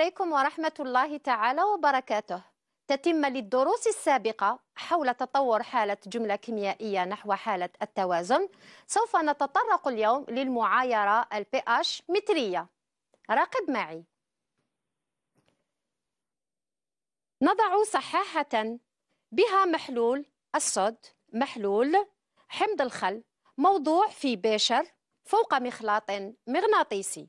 عليكم ورحمة الله تعالى وبركاته تتم للدروس السابقة حول تطور حالة جملة كيميائية نحو حالة التوازن سوف نتطرق اليوم للمعايرة pH مترية راقب معي نضع صحاحة بها محلول الصود محلول حمض الخل موضوع في بيشر فوق مخلاط مغناطيسي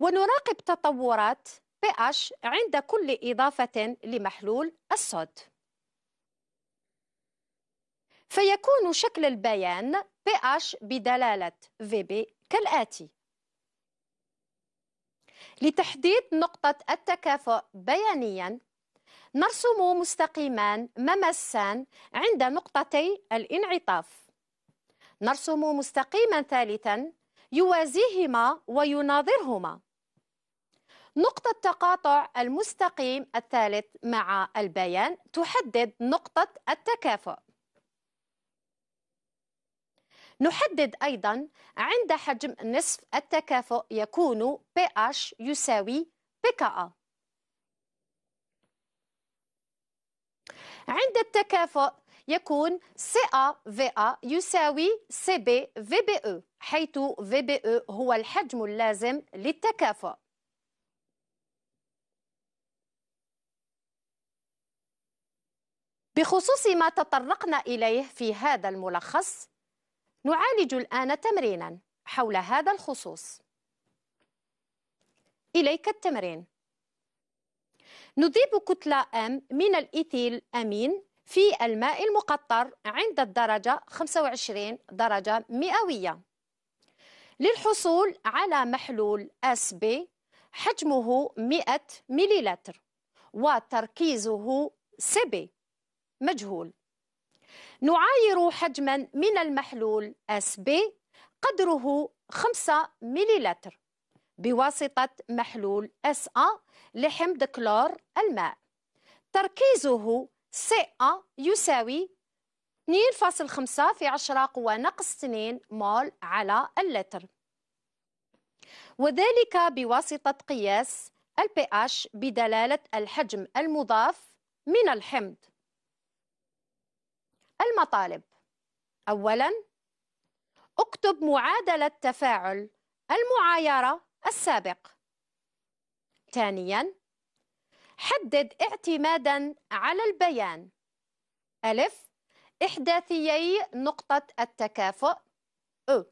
ونراقب تطورات pH عند كل إضافة لمحلول الصود فيكون شكل البيان pH بدلالة VB كالآتي لتحديد نقطة التكافؤ بيانياً نرسم مستقيمان ممسان عند نقطتي الانعطاف نرسم مستقيما ثالثا يوازيهما ويناظرهما نقطة تقاطع المستقيم الثالث مع البيان تحدد نقطة التكافؤ نحدد أيضا عند حجم نصف التكافؤ يكون pH يساوي pKa عند التكافؤ يكون CaVa يساوي CbVbe حيث VBE هو الحجم اللازم للتكافؤ بخصوص ما تطرقنا إليه في هذا الملخص نعالج الآن تمرينا حول هذا الخصوص إليك التمرين نذيب كتلة أم من الإيثيل أمين في الماء المقطر عند الدرجة 25 درجة مئوية للحصول على محلول اس بي حجمه 100 مللتر وتركيزه بي مجهول نعاير حجما من المحلول اس بي قدره 5 مليلتر بواسطة محلول اس أ لحمض كلور الماء تركيزه سي أ يساوي 2.5 في 10 قوى ناقص 2 مول على اللتر وذلك بواسطة قياس البي اش بدلالة الحجم المضاف من الحمض المطالب اولا اكتب معادله تفاعل المعايره السابق ثانيا حدد اعتمادا على البيان ألف إحداثيي نقطة التكافؤ أو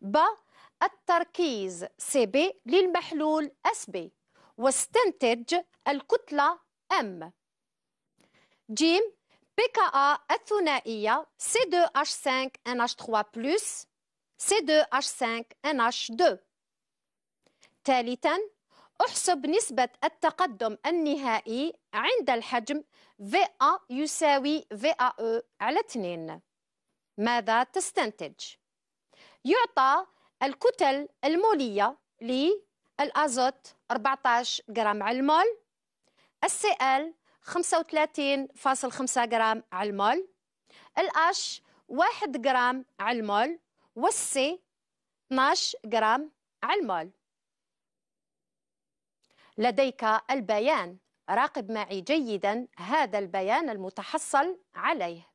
ب التركيز سي بي للمحلول اس بي واستنتج الكتلة ام جيم PKA الثنائية C2H5NH3+, C2H5NH2 ثالثا احسب نسبة التقدم النهائي عند الحجم VA يساوي VAE على 2 ماذا تستنتج؟ يعطى الكتل المولية للأزوت 14 جرام على المول السي ال 35.5 غرام على المول الأش 1 غرام على المول والسي 12 غرام على المول لديك البيان راقب معي جيدا هذا البيان المتحصل عليه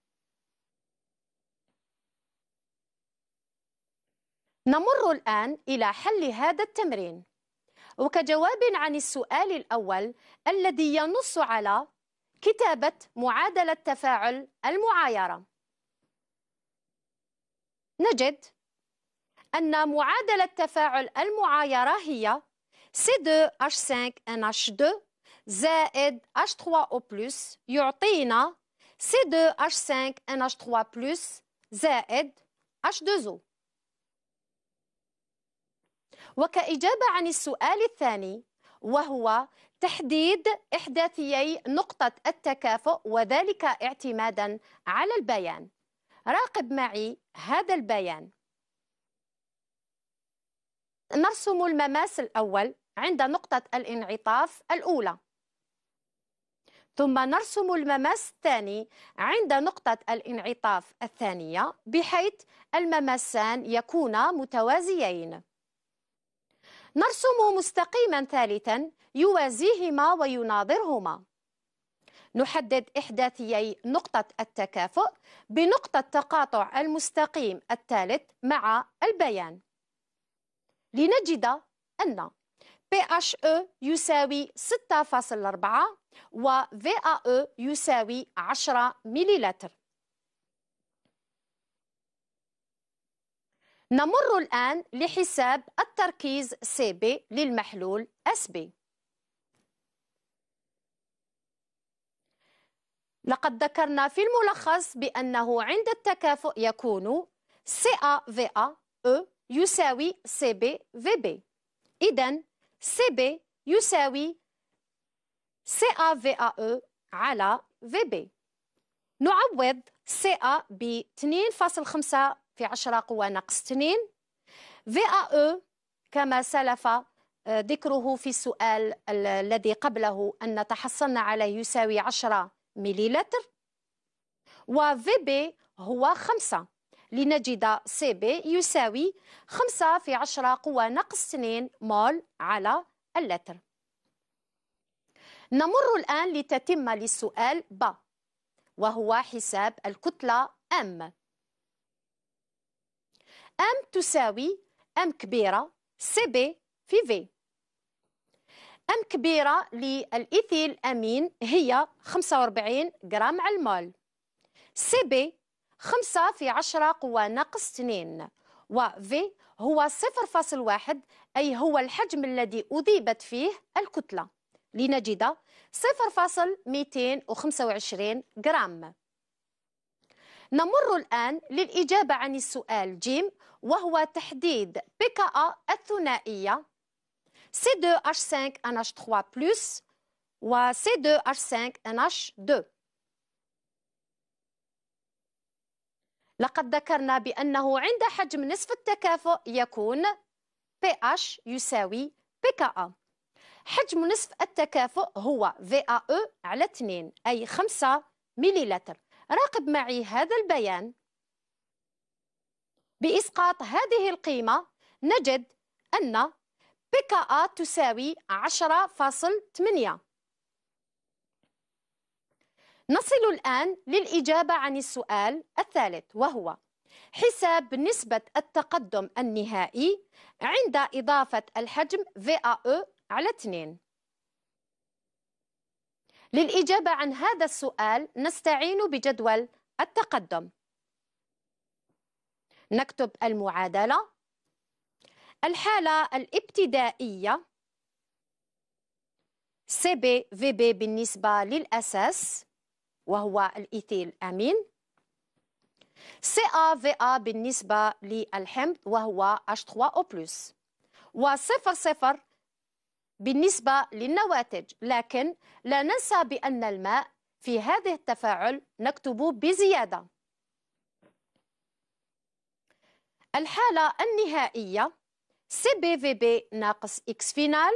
نمر الآن إلى حل هذا التمرين وكجواب عن السؤال الأول الذي ينص على كتابة معادلة تفاعل المعايرة نجد أن معادلة تفاعل المعايرة هي C2H5NH2 زائد H3O يعطينا C2H5NH3 زائد H2O وكإجابة عن السؤال الثاني وهو تحديد إحداثيي نقطة التكافؤ وذلك اعتمادا على البيان راقب معي هذا البيان نرسم المماس الأول عند نقطة الانعطاف الأولى ثم نرسم المماس الثاني عند نقطة الانعطاف الثانية بحيث المماسان يكونا متوازيين نرسم مستقيما ثالثا يوازيهما ويناظرهما نحدد إحداثيي نقطة التكافؤ بنقطة تقاطع المستقيم الثالث مع البيان لنجد أن PHE يساوي 6.4 و VAE يساوي 10 مليلتر نمر الآن لحساب التركيز CB للمحلول SB لقد ذكرنا في الملخص بأنه عند التكافؤ يكون CAVAE يساوي CBVB إذن CB يساوي CAVAE على VB نعوض CA ب 2.5 في 10 قوى ناقص 2 في او كما سلف آه، ذكره في السؤال الذي قبله أن تحصلنا عليه يساوي 10 مليلتر في بي هو 5 لنجد سي بي يساوي 5 في 10 قوى ناقص 2 مول على اللتر نمر الآن لتتم للسؤال ب وهو حساب الكتلة M أم تساوي أم كبيرة سي بي في في أم كبيرة للإيثيل أمين هي 45 غرام على المول سي بي 5 في 10 قوى ناقص 2 و في هو 0.1 أي هو الحجم الذي أذيبت فيه الكتلة لنجد 0.225 غرام نمر الآن للإجابة عن السؤال جيم وهو تحديد بكأ الثنائية C2H5NH3 و C2H5NH2 لقد ذكرنا بأنه عند حجم نصف التكافؤ يكون pH يساوي pKa حجم نصف التكافؤ هو VAE على 2 أي 5 مليلتر راقب معي هذا البيان بإسقاط هذه القيمة نجد أن بكاء تساوي 10.8 نصل الآن للإجابة عن السؤال الثالث وهو حساب نسبة التقدم النهائي عند إضافة الحجم VAE على 2 للإجابة عن هذا السؤال نستعين بجدول التقدم نكتب المعادلة الحالة الابتدائية CB VB بالنسبة للأساس وهو الإيثيل أمين CAVA بالنسبة للحمض وهو H3O+. و صفر بالنسبة للنواتج لكن لا ننسى بأن الماء في هذه التفاعل نكتب بزيادة الحالة النهائية CBVB ناقص X فينال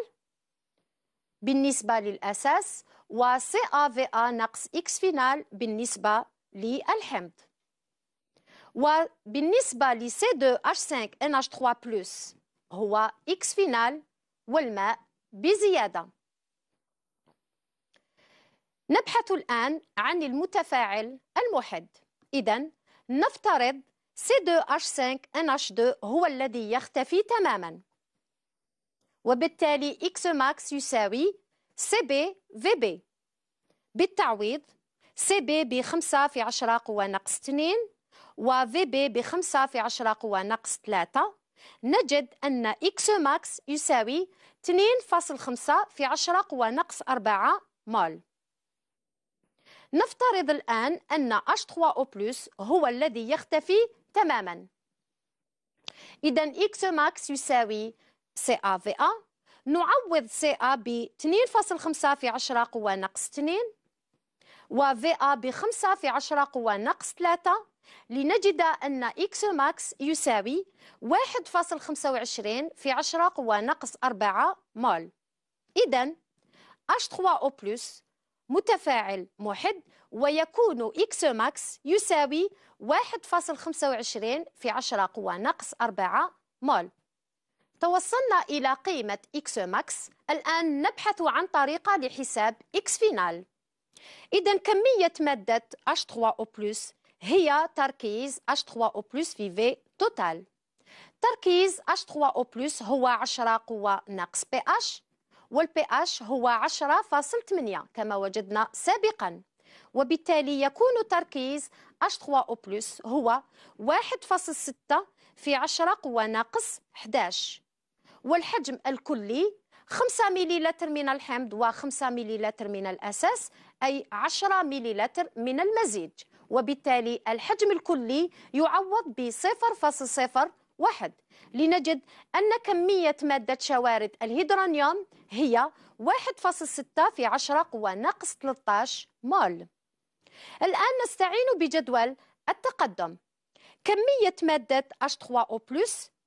بالنسبة للأساس و CAVA ناقص X فينال بالنسبة للحمض وبالنسبة ل C2H5NH3 هو X فينال والماء بزيادة نبحث الآن عن المتفاعل الموحد إذا نفترض C2H5NH2 هو الذي يختفي تماما وبالتالي X max يساوي CB VB بالتعويض CB ب 5 في 10 قوى ناقص 2 و VB ب 5 في 10 قوى ناقص 3 نجد أن إكس ماكس يساوي 2.5 في 10 قوى نقص 4 مول نفترض الآن أن H3O بلس هو الذي يختفي تماما إذا إكس ماكس يساوي CaVa نعوض Ca ب 2.5 في 10 قوى نقص 2 و VA ب 5 في 10 قوى نقص 3 لنجد أن إكس ماكس يساوي 1.25 في 10 قوى ناقص 4 مول إذا H3O بلس متفاعل محد ويكون إكس ماكس يساوي 1.25 في 10 قوى ناقص 4 مول توصلنا إلى قيمة إكس ماكس الآن نبحث عن طريقة لحساب إكس فينال إذا كمية مادة H3O هي تركيز H3O+, في V توتال تركيز H3O+, هو 10 قوة ناقص pH وال pH هو 10.8 كما وجدنا سابقا وبالتالي يكون تركيز H3O+, هو 1.6 في 10 قوة ناقص 11 والحجم الكلي 5 مليلتر من الحمض و5 مليلتر من الأساس أي 10 مليلتر من المزيج وبالتالي الحجم الكلي يعوض ب 0.01 لنجد أن كمية مادة شوارد الهيدرانيوم هي 1.6 في 10 قوى ناقص 13 مول الآن نستعين بجدول التقدم كمية مادة H3O+,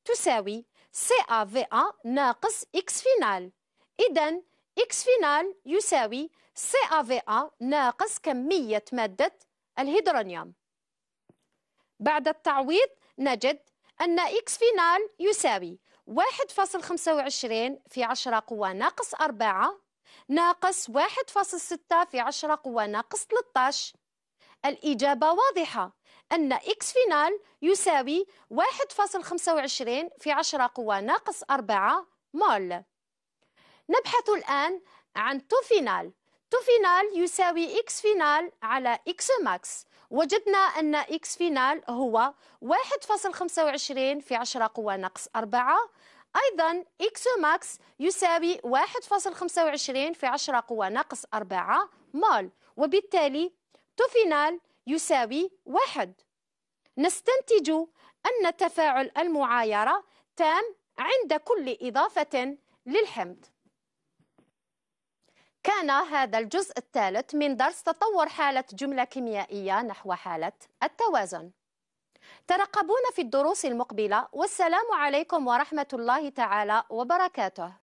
تساوي CaVa ناقص X فينال إذا X فينال يساوي CaVa ناقص كمية مادة الهيدرونيوم بعد التعويض نجد أن إكس فينال يساوي 1.25 في 10 قوة ناقص 4 ناقص 1.6 في 10 قوة ناقص 13 الإجابة واضحة أن إكس فينال يساوي 1.25 في 10 قوة ناقص 4 مول نبحث الآن عن تو فينال تو فينال يساوي إكس فينال على إكس ماكس وجدنا أن إكس فينال هو 1.25 في 10 قوى ناقص 4 أيضا إكس ماكس يساوي 1.25 في 10 قوى ناقص 4 مول وبالتالي تو فينال يساوي 1 نستنتج أن تفاعل المعايرة تام عند كل إضافة للحمض كان هذا الجزء الثالث من درس تطور حالة جملة كيميائية نحو حالة التوازن ترقبونا في الدروس المقبلة والسلام عليكم ورحمة الله تعالى وبركاته